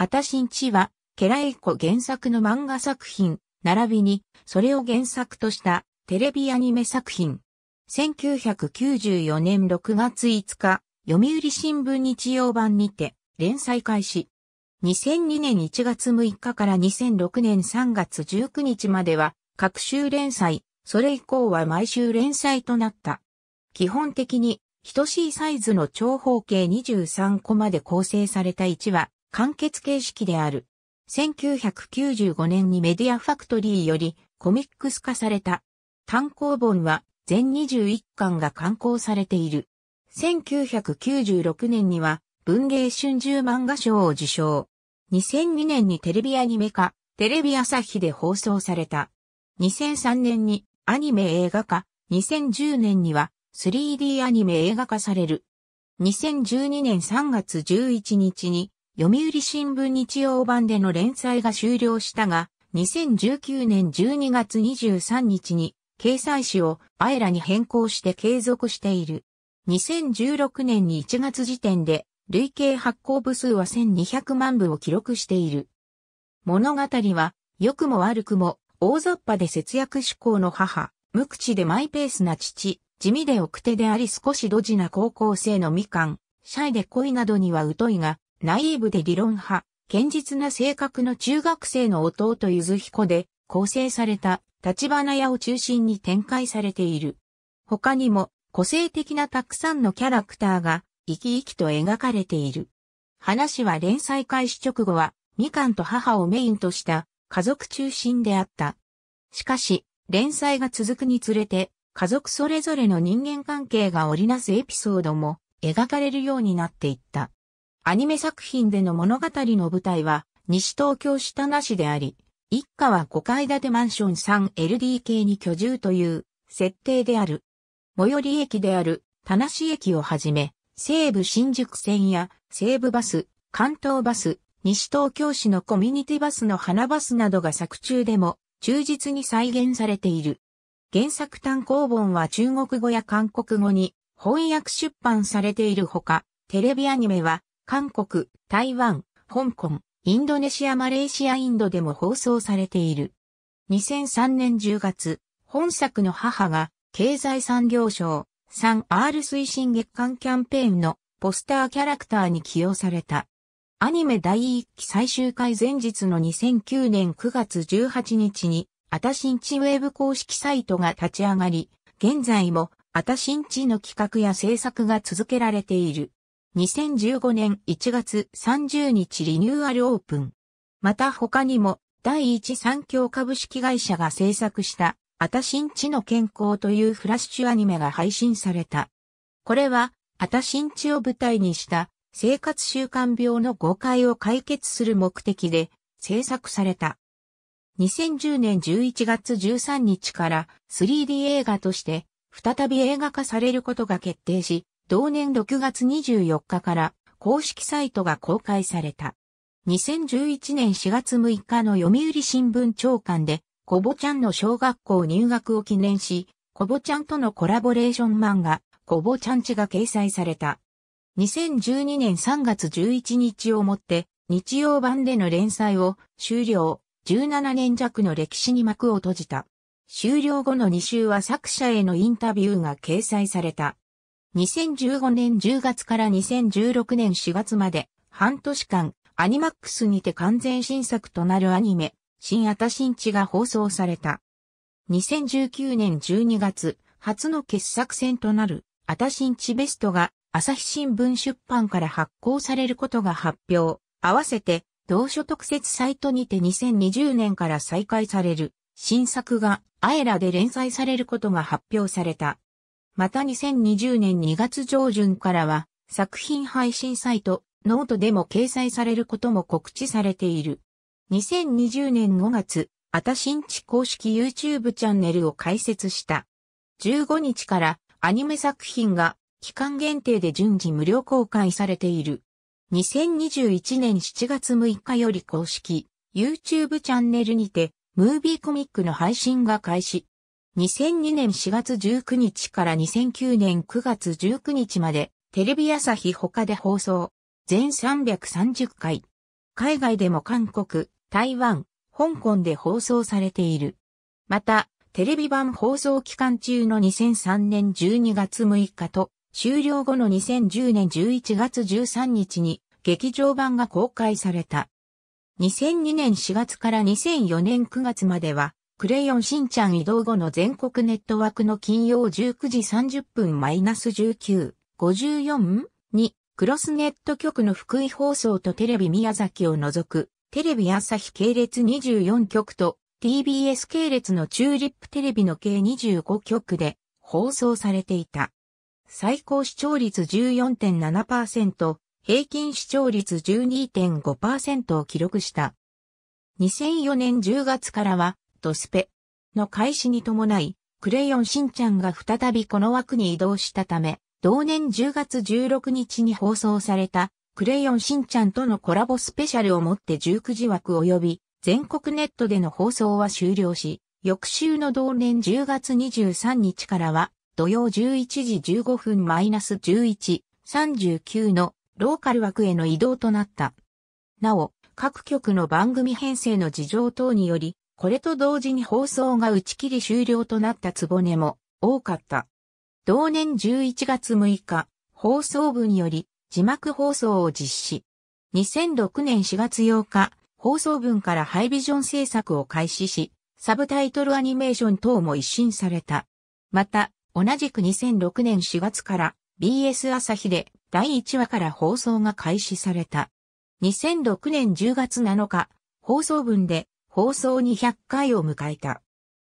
あたしんちは、ケラエイコ原作の漫画作品、並びに、それを原作としたテレビアニメ作品。1994年6月5日、読売新聞日曜版にて、連載開始。2002年1月6日から2006年3月19日までは、各週連載、それ以降は毎週連載となった。基本的に、等しいサイズの長方形23個まで構成された1話、完結形式である。1995年にメディアファクトリーよりコミックス化された。単行本は全21巻が刊行されている。1996年には文芸春秋漫画賞を受賞。2002年にテレビアニメ化、テレビ朝日で放送された。2003年にアニメ映画化、2010年には 3D アニメ映画化される。2012年3月11日に読売新聞日曜版での連載が終了したが、2019年12月23日に掲載誌をアエラに変更して継続している。2016年に1月時点で累計発行部数は1200万部を記録している。物語は良くも悪くも大雑把で節約志向の母、無口でマイペースな父、地味で奥手であり少しドジな高校生のみかん、シャイで恋などには疎いが、ナイーブで理論派、堅実な性格の中学生の弟ゆず彦で構成された立花屋を中心に展開されている。他にも個性的なたくさんのキャラクターが生き生きと描かれている。話は連載開始直後はみかんと母をメインとした家族中心であった。しかし、連載が続くにつれて家族それぞれの人間関係が織りなすエピソードも描かれるようになっていった。アニメ作品での物語の舞台は、西東京下名市であり、一家は5階建てマンション 3LDK に居住という設定である。最寄り駅である田無駅をはじめ、西武新宿線や西武バス、関東バス、西東京市のコミュニティバスの花バスなどが作中でも忠実に再現されている。原作単行本は中国語や韓国語に翻訳出版されているほか、テレビアニメは韓国、台湾、香港、インドネシア、マレーシア、インドでも放送されている。2003年10月、本作の母が経済産業省 3R 推進月間キャンペーンのポスターキャラクターに起用された。アニメ第1期最終回前日の2009年9月18日に、あたしんちウェブ公式サイトが立ち上がり、現在もあたしんちの企画や制作が続けられている。2015年1月30日リニューアルオープン。また他にも、第一三共株式会社が制作した、あたしんちの健康というフラッシュアニメが配信された。これは、あたしんちを舞台にした生活習慣病の誤解を解決する目的で制作された。2010年11月13日から 3D 映画として再び映画化されることが決定し、同年6月24日から公式サイトが公開された。2011年4月6日の読売新聞長官で、コボちゃんの小学校入学を記念し、コボちゃんとのコラボレーション漫画、コボちゃんちが掲載された。2012年3月11日をもって、日曜版での連載を終了、17年弱の歴史に幕を閉じた。終了後の2週は作者へのインタビューが掲載された。2015年10月から2016年4月まで半年間アニマックスにて完全新作となるアニメ、新あたンチが放送された。2019年12月、初の傑作戦となる、あたンチベストが、朝日新聞出版から発行されることが発表。合わせて、同書特設サイトにて2020年から再開される、新作が、アエラで連載されることが発表された。また2020年2月上旬からは、作品配信サイト、ノートでも掲載されることも告知されている。2020年5月、あたしんち公式 YouTube チャンネルを開設した。15日からアニメ作品が期間限定で順次無料公開されている。2021年7月6日より公式 YouTube チャンネルにてムービーコミックの配信が開始。2002年4月19日から2009年9月19日まで、テレビ朝日他で放送。全330回。海外でも韓国、台湾、香港で放送されている。また、テレビ版放送期間中の2003年12月6日と、終了後の2010年11月13日に劇場版が公開された。2002年4月から2004年9月まではクレヨンしんちゃん移動後の全国ネットワークの金曜19時30分マイナス19、54? に、クロスネット局の福井放送とテレビ宮崎を除く、テレビ朝日系列24局と、TBS 系列のチューリップテレビの計25局で放送されていた。最高視聴率14.7%、平均視聴率12.5%を記録した。2004年10月からはとスペの開始に伴い、クレヨンしんちゃんが再びこの枠に移動したため、同年10月16日に放送された、クレヨンしんちゃんとのコラボスペシャルをもって19時枠及び、全国ネットでの放送は終了し、翌週の同年10月23日からは、土曜11時15分マイナス11、39のローカル枠への移動となった。なお、各局の番組編成の事情等により、これと同時に放送が打ち切り終了となったつぼねも多かった。同年11月6日、放送部により字幕放送を実施。2006年4月8日、放送分からハイビジョン制作を開始し、サブタイトルアニメーション等も一新された。また、同じく2006年4月から BS 朝日で第1話から放送が開始された。2006年10月7日、放送分で放送200回を迎えた。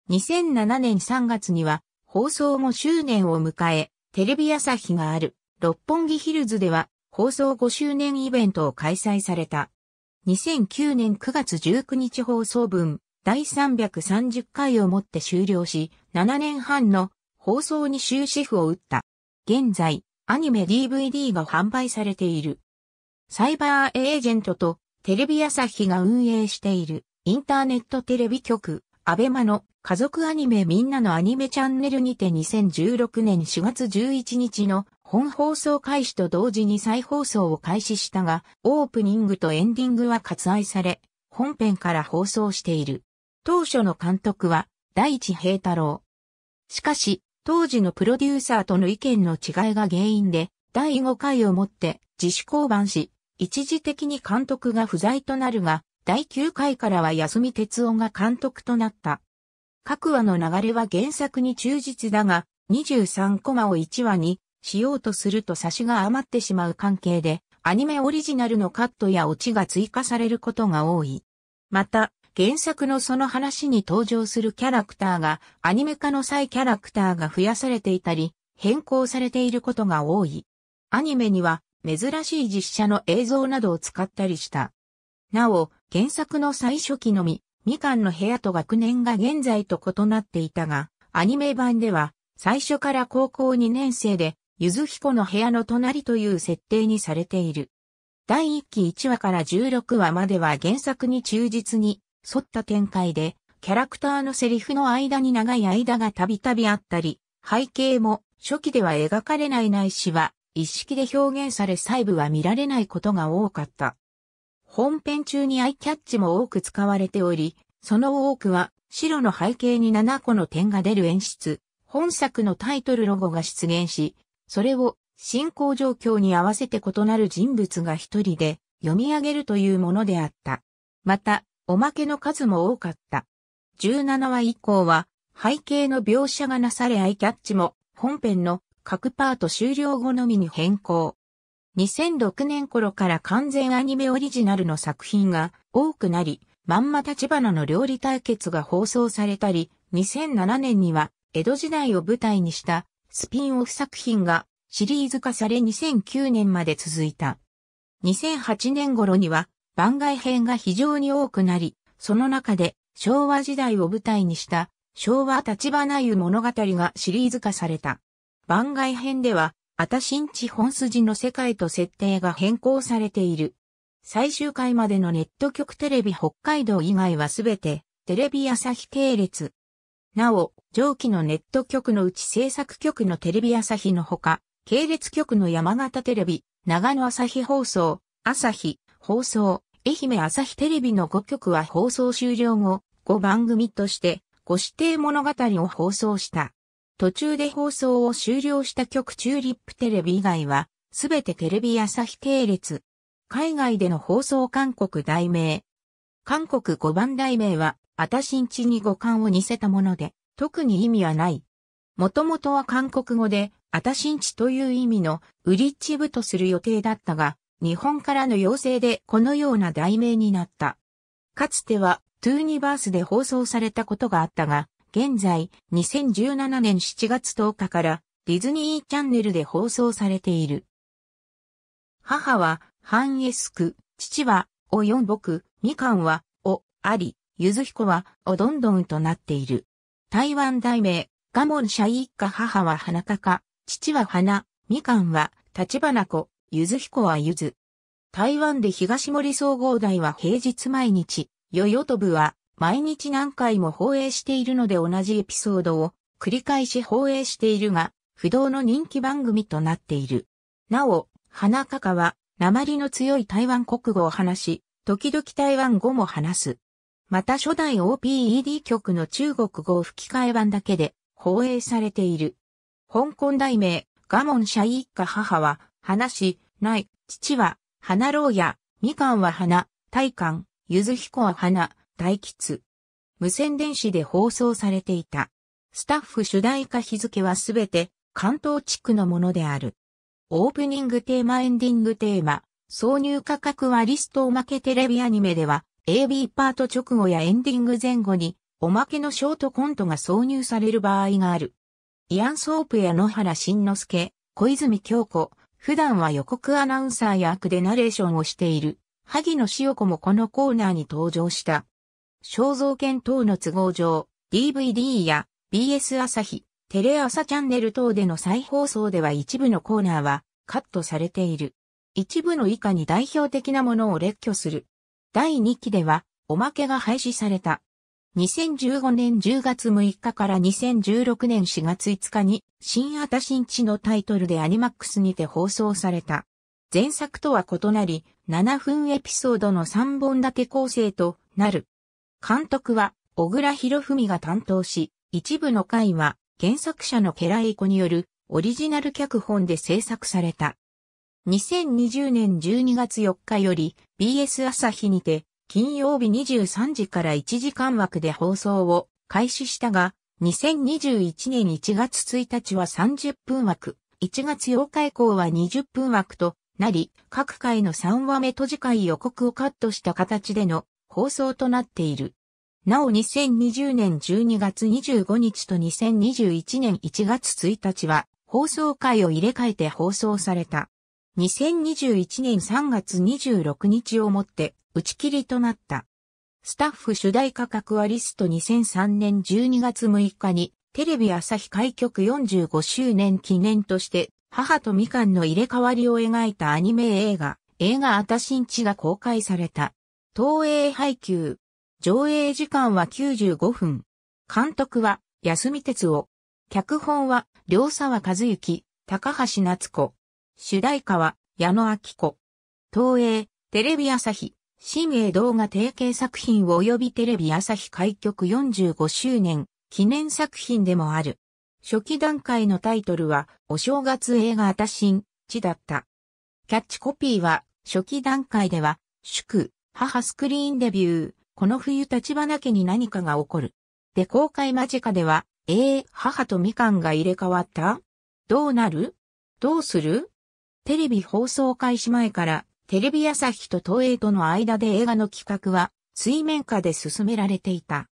2007年3月には放送5周年を迎え、テレビ朝日がある六本木ヒルズでは放送5周年イベントを開催された。2009年9月19日放送分第330回をもって終了し、7年半の放送に終止符を打った。現在、アニメ DVD が販売されている。サイバーエージェントとテレビ朝日が運営しているインターネットテレビ局、アベマの家族アニメみんなのアニメチャンネルにて2016年4月11日の本放送開始と同時に再放送を開始したが、オープニングとエンディングは割愛され、本編から放送している。当初の監督は、第一平太郎。しかし、当時のプロデューサーとの意見の違いが原因で、第5回をもって自主降板し、一時的に監督が不在となるが、第9回からは安見哲夫が監督となった。各話の流れは原作に忠実だが、23コマを1話にしようとすると差しが余ってしまう関係で、アニメオリジナルのカットやオチが追加されることが多い。また、原作のその話に登場するキャラクターが、アニメ化の際キャラクターが増やされていたり、変更されていることが多い。アニメには、珍しい実写の映像などを使ったりした。なお、原作の最初期のみ、みかんの部屋と学年が現在と異なっていたが、アニメ版では、最初から高校2年生で、ゆずひこの部屋の隣という設定にされている。第1期1話から16話までは原作に忠実に沿った展開で、キャラクターのセリフの間に長い間がたびたびあったり、背景も初期では描かれないないしは、一式で表現され細部は見られないことが多かった。本編中にアイキャッチも多く使われており、その多くは白の背景に7個の点が出る演出、本作のタイトルロゴが出現し、それを進行状況に合わせて異なる人物が一人で読み上げるというものであった。また、おまけの数も多かった。17話以降は背景の描写がなされアイキャッチも本編の各パート終了後のみに変更。2006年頃から完全アニメオリジナルの作品が多くなり、まんま立花の料理対決が放送されたり、2007年には江戸時代を舞台にしたスピンオフ作品がシリーズ化され2009年まで続いた。2008年頃には番外編が非常に多くなり、その中で昭和時代を舞台にした昭和立花湯物語がシリーズ化された。番外編ではあたしんち本筋の世界と設定が変更されている。最終回までのネット局テレビ北海道以外はすべてテレビ朝日系列。なお、上記のネット局のうち制作局のテレビ朝日のほか、系列局の山形テレビ、長野朝日放送、朝日、放送、愛媛朝日テレビの5局は放送終了後、5番組として、ご指定物語を放送した。途中で放送を終了した局チューリップテレビ以外は、すべてテレビ朝日系列。海外での放送韓国題名。韓国5番題名は、あたしんちに五感を似せたもので、特に意味はない。もともとは韓国語で、あたしんちという意味の、ウリッチ部とする予定だったが、日本からの要請でこのような題名になった。かつては、トゥーニバースで放送されたことがあったが、現在、2017年7月10日からディズニーチャンネルで放送されている。母は、ハンエスク、父は、お四僕、みかんは、お、あり、ゆずひこは、おどんどんとなっている。台湾題名、ガモンシャイ一家母は花高、父は花、みかんは、立花子、ゆずひこはゆず。台湾で東森総合大は平日毎日、よよとぶは毎日何回も放映しているので同じエピソードを繰り返し放映しているが、不動の人気番組となっている。なお、花かかは、鉛の強い台湾国語を話し、時々台湾語も話す。また初代 OPED 局の中国語吹き替え版だけで放映されている。香港題名、ガモン社一家母は、話、し、ない、父は、花牢や、みかんは花、大観、ゆずひこは花、大吉。無線電子で放送されていた。スタッフ主題歌日付はすべて関東地区のものである。オープニングテーマエンディングテーマ、挿入価格はリストおまけテレビアニメでは AB パート直後やエンディング前後におまけのショートコントが挿入される場合がある。イアン・ソープや野原慎之介、小泉京子、普段は予告アナウンサー役でナレーションをしている、萩野潮子もこのコーナーに登場した。肖像権等の都合上、DVD や BS 朝日、テレ朝チャンネル等での再放送では一部のコーナーはカットされている。一部の以下に代表的なものを列挙する。第2期では、おまけが廃止された。2015年10月6日から2016年4月5日に、新あた新地のタイトルでアニマックスにて放送された。前作とは異なり、7分エピソードの3本立て構成となる。監督は小倉博文が担当し、一部の回は原作者のケラエイコによるオリジナル脚本で制作された。2020年12月4日より BS 朝日にて金曜日23時から1時間枠で放送を開始したが、2021年1月1日は30分枠、1月8日以降は20分枠となり、各回の3話目と次回予告をカットした形での放送となっている。なお2020年12月25日と2021年1月1日は放送回を入れ替えて放送された。2021年3月26日をもって打ち切りとなった。スタッフ主題価格はリスト2003年12月6日にテレビ朝日開局45周年記念として母とみかんの入れ替わりを描いたアニメ映画映画あたしんちが公開された。東映配給。上映時間は95分。監督は安見哲夫。脚本は両沢和幸、高橋夏子。主題歌は矢野明子。東映、テレビ朝日、新映動画提携作品及びテレビ朝日開局45周年記念作品でもある。初期段階のタイトルはお正月映画あたしんちだった。キャッチコピーは初期段階では祝、母スクリーンデビュー、この冬立花家に何かが起こる。で公開間近では、ええー、母とみかんが入れ替わったどうなるどうするテレビ放送開始前から、テレビ朝日と東映との間で映画の企画は、水面下で進められていた。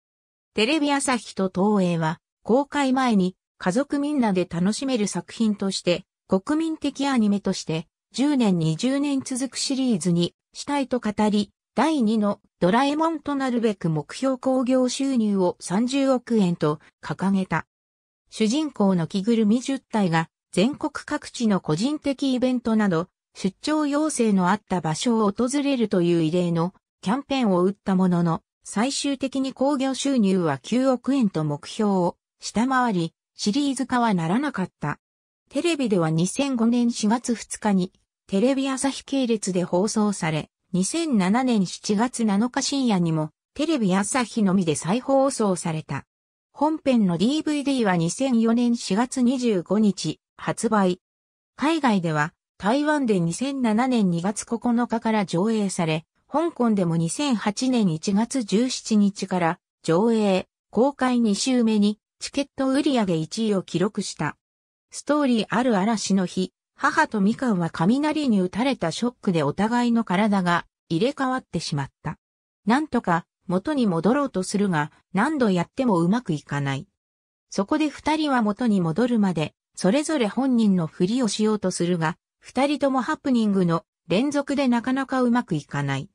テレビ朝日と東映は、公開前に、家族みんなで楽しめる作品として、国民的アニメとして、10年20年続くシリーズにしたいと語り、第2のドラえもんとなるべく目標工業収入を30億円と掲げた。主人公の着ぐるみ10体が全国各地の個人的イベントなど出張要請のあった場所を訪れるという異例のキャンペーンを打ったものの最終的に工業収入は9億円と目標を下回りシリーズ化はならなかった。テレビでは2005年4月2日にテレビ朝日系列で放送され、2007年7月7日深夜にも、テレビ朝日のみで再放送された。本編の DVD は2004年4月25日、発売。海外では、台湾で2007年2月9日から上映され、香港でも2008年1月17日から上映、公開2週目にチケット売上1位を記録した。ストーリーある嵐の日、母とみかんは雷に打たれたショックでお互いの体が入れ替わってしまった。なんとか元に戻ろうとするが何度やってもうまくいかない。そこで二人は元に戻るまでそれぞれ本人のふりをしようとするが二人ともハプニングの連続でなかなかうまくいかない。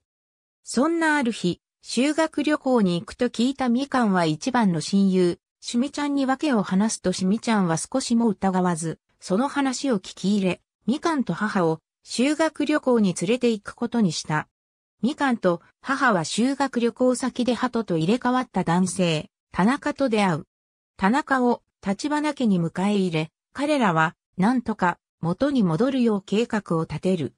そんなある日、修学旅行に行くと聞いたみかんは一番の親友、しみちゃんに訳を話すとしみちゃんは少しも疑わず、その話を聞き入れ、みかんと母を修学旅行に連れて行くことにした。みかんと母は修学旅行先で鳩と入れ替わった男性、田中と出会う。田中を立花家に迎え入れ、彼らはなんとか元に戻るよう計画を立てる。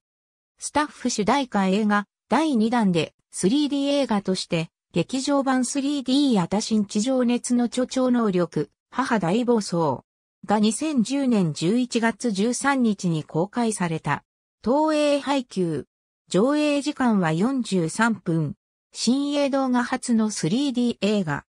スタッフ主題歌映画第2弾で 3D 映画として劇場版 3D あたしん地上熱の著聴能力、母大暴走。が2010年11月13日に公開された。東映配給。上映時間は43分。新映動画初の 3D 映画。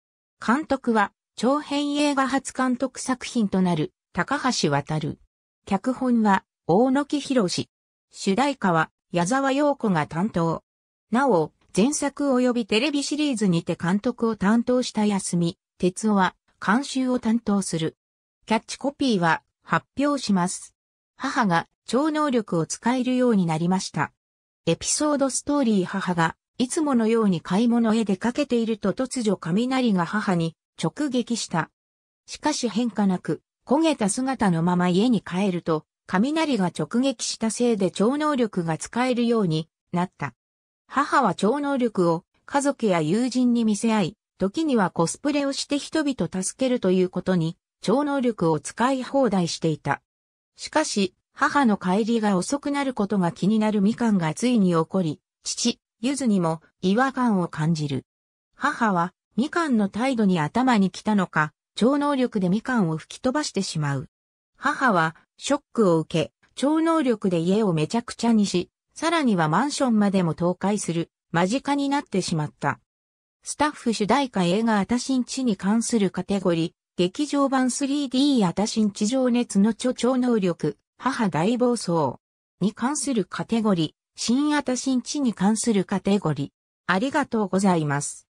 監督は、長編映画初監督作品となる、高橋渡る。脚本は、大野木博士。主題歌は、矢沢陽子が担当。なお、前作及びテレビシリーズにて監督を担当した安み、哲夫は、監修を担当する。キャッチコピーは発表します。母が超能力を使えるようになりました。エピソードストーリー母がいつものように買い物へ出かけていると突如雷が母に直撃した。しかし変化なく焦げた姿のまま家に帰ると雷が直撃したせいで超能力が使えるようになった。母は超能力を家族や友人に見せ合い、時にはコスプレをして人々助けるということに超能力を使い放題していた。しかし、母の帰りが遅くなることが気になるみかんがついに起こり、父、ゆずにも違和感を感じる。母は、みかんの態度に頭に来たのか、超能力でみかんを吹き飛ばしてしまう。母は、ショックを受け、超能力で家をめちゃくちゃにし、さらにはマンションまでも倒壊する、間近になってしまった。スタッフ主題歌映画あたしんちに関するカテゴリー、劇場版 3D あたしん地上熱の著超能力、母大暴走に関するカテゴリー、新あたしん地に関するカテゴリー。ありがとうございます。